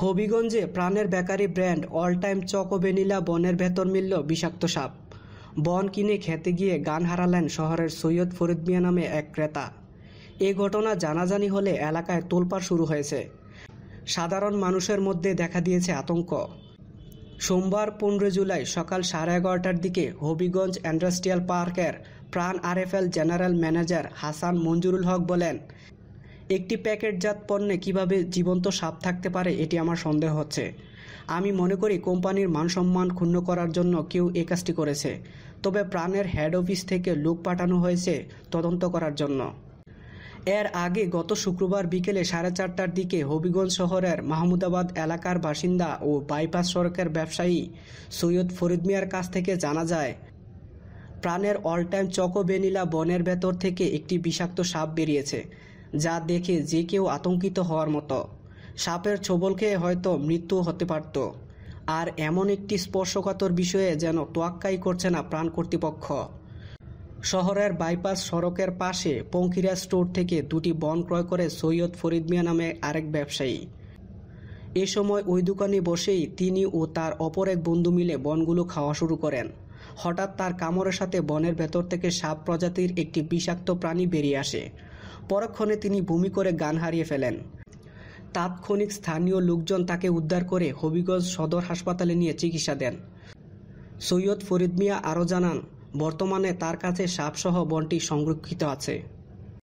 হবিগঞ্জে প্রাণের bakery brand all time choco vanilla বনের ভেতর মিলল বিষাক্ত সাপ বন কিনে খেতে গিয়ে গান হারালেন শহরের সৈয়দ ফরিদ মিয়া নামে এক ক্রেতা এ ঘটনা জানাজানি হলে এলাকায় তোলপাড় শুরু হয়েছে সাধারণ মানুষের মধ্যে দেখা দিয়েছে আতঙ্ক সোমবার পনেরো জুলাই সকাল সাড়ে এগারোটার দিকে হবিগঞ্জ ইন্ডাস্ট্রিয়াল পার্কের Pran RFL general manager Hasan Manjurul Haque বলেন একটি প্যাকেটজাত পণ্যে কিভাবে জীবন্ত সাপ থাকতে পারে এটি আমার সন্দেহ হচ্ছে আমি মনে করি কোম্পানির মানসম্মান ক্ষুণ্ণ করার জন্য কেউ এ কাজটি করেছে তবে প্রাণের হেড অফিস থেকে লোক পাঠানো হয়েছে তদন্ত করার জন্য এর আগে গত শুক্রবার বিকেলে সাড়ে চারটার দিকে হবিগঞ্জ শহরের মাহমুদাবাদ এলাকার বাসিন্দা ও বাইপাস সড়কের ব্যবসায়ী সৈয়দ ফরিদ মিয়ার কাছ থেকে জানা যায় প্রাণের অল টাইম চকো বেনিলা বনের ভেতর থেকে একটি বিষাক্ত সাপ বেরিয়েছে যা দেখে যে কেউ আতঙ্কিত হওয়ার মতো সাপের ছোবল খেয়ে হয়তো মৃত্যু হতে পারত আর এমন একটি স্পর্শকাতর বিষয়ে যেন তোয়াক্কাই করছে না প্রাণ কর্তৃপক্ষ শহরের বাইপাস সড়কের পাশে পঙ্কিরা স্টোর থেকে দুটি বন ক্রয় করে সৈয়দ ফরিদ মিয়া নামে আরেক ব্যবসায়ী এ সময় ওই দোকানে বসেই তিনি ও তার অপর এক বন্ধু মিলে বনগুলো খাওয়া শুরু করেন হঠাৎ তার কামড়ের সাথে বনের ভেতর থেকে সাপ প্রজাতির একটি বিষাক্ত প্রাণী বেরিয়ে আসে পরক্ষণে তিনি ভূমি করে গান হারিয়ে ফেলেন তাৎক্ষণিক স্থানীয় লোকজন তাকে উদ্ধার করে হবিগঞ্জ সদর হাসপাতালে নিয়ে চিকিৎসা দেন সৈয়দ ফরিদ মিয়া আরও জানান বর্তমানে তার কাছে সাপসহ বনটি সংরক্ষিত আছে